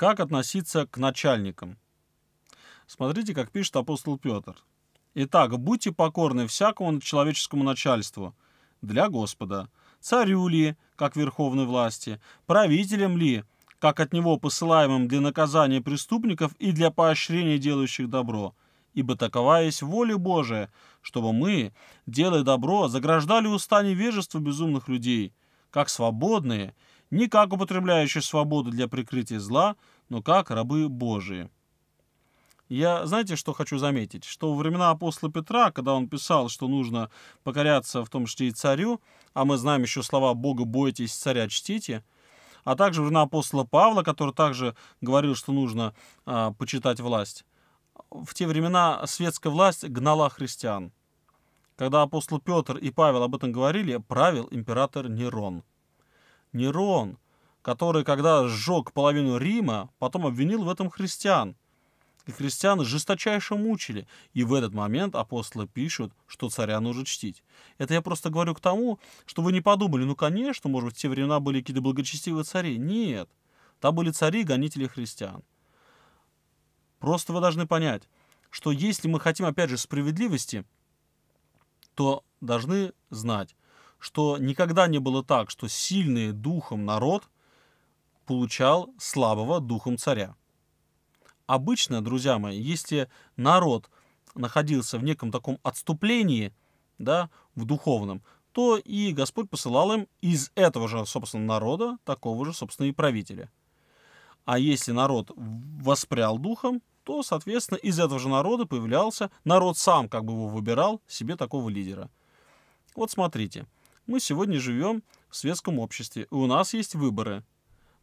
Как относиться к начальникам? Смотрите, как пишет апостол Петр. «Итак, будьте покорны всякому человеческому начальству для Господа, царю ли, как верховной власти, правителям ли, как от него посылаемым для наказания преступников и для поощрения делающих добро. Ибо такова есть воля Божия, чтобы мы, делая добро, заграждали уста невежества безумных людей, как свободные, не как употребляющие свободу для прикрытия зла, но как рабы Божии. Я, знаете, что хочу заметить? Что во времена апостола Петра, когда он писал, что нужно покоряться в том числе и царю, а мы знаем еще слова «Бога бойтесь, царя чтите», а также во времена апостола Павла, который также говорил, что нужно а, почитать власть. В те времена светская власть гнала христиан. Когда апостол Петр и Павел об этом говорили, правил император Нерон – Нерон, который, когда сжег половину Рима, потом обвинил в этом христиан. И христиан жесточайше мучили, и в этот момент апостолы пишут, что царя нужно чтить. Это я просто говорю к тому, что вы не подумали, ну, конечно, может быть, в те времена были какие-то благочестивые цари. Нет, там были цари, гонители христиан. Просто вы должны понять, что если мы хотим, опять же, справедливости, то должны знать, что никогда не было так, что сильный духом народ получал слабого духом царя. Обычно, друзья мои, если народ находился в неком таком отступлении, да, в духовном, то и Господь посылал им из этого же, собственно, народа такого же, собственно, и правителя. А если народ воспрял духом, то, соответственно, из этого же народа появлялся, народ сам как бы его выбирал себе такого лидера. Вот смотрите – мы сегодня живем в светском обществе, и у нас есть выборы.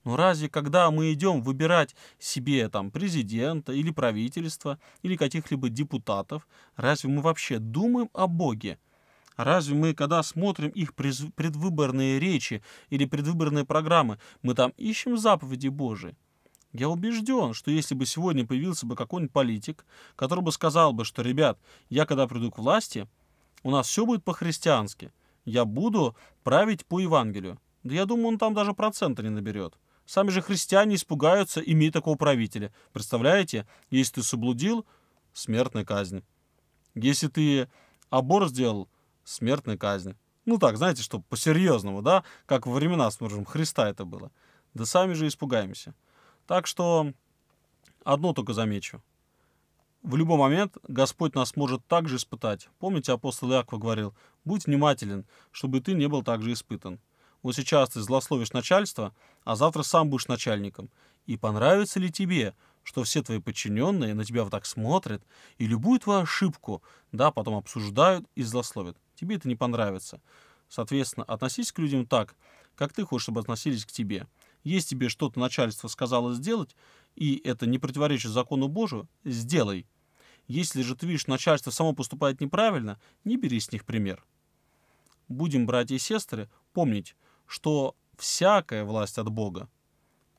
Но разве когда мы идем выбирать себе там президента или правительство, или каких-либо депутатов, разве мы вообще думаем о Боге? Разве мы, когда смотрим их предвыборные речи или предвыборные программы, мы там ищем заповеди Божии? Я убежден, что если бы сегодня появился бы какой-нибудь политик, который бы сказал бы, что, ребят, я когда приду к власти, у нас все будет по-христиански – я буду править по Евангелию. Да я думаю, он там даже процента не наберет. Сами же христиане испугаются, иметь такого правителя. Представляете, если ты соблудил, смертная казнь. Если ты аборт сделал, смертная казнь. Ну так, знаете, что по-серьезному, да? Как во времена с Христа это было. Да сами же испугаемся. Так что одно только замечу в любой момент Господь нас может также испытать. Помните, апостол Иаков говорил, «Будь внимателен, чтобы ты не был также испытан». Вот сейчас ты злословишь начальство, а завтра сам будешь начальником. И понравится ли тебе, что все твои подчиненные на тебя вот так смотрят и любую твою ошибку, да, потом обсуждают и злословят? Тебе это не понравится. Соответственно, относись к людям так, как ты хочешь, чтобы относились к тебе – есть тебе что-то начальство сказало сделать, и это не противоречит закону Божию, сделай. Если же ты видишь, начальство само поступает неправильно, не бери с них пример. Будем, братья и сестры, помнить, что всякая власть от Бога.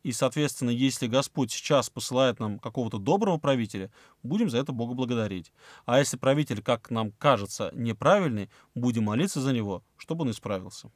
И, соответственно, если Господь сейчас посылает нам какого-то доброго правителя, будем за это Бога благодарить. А если правитель, как нам кажется, неправильный, будем молиться за него, чтобы он исправился.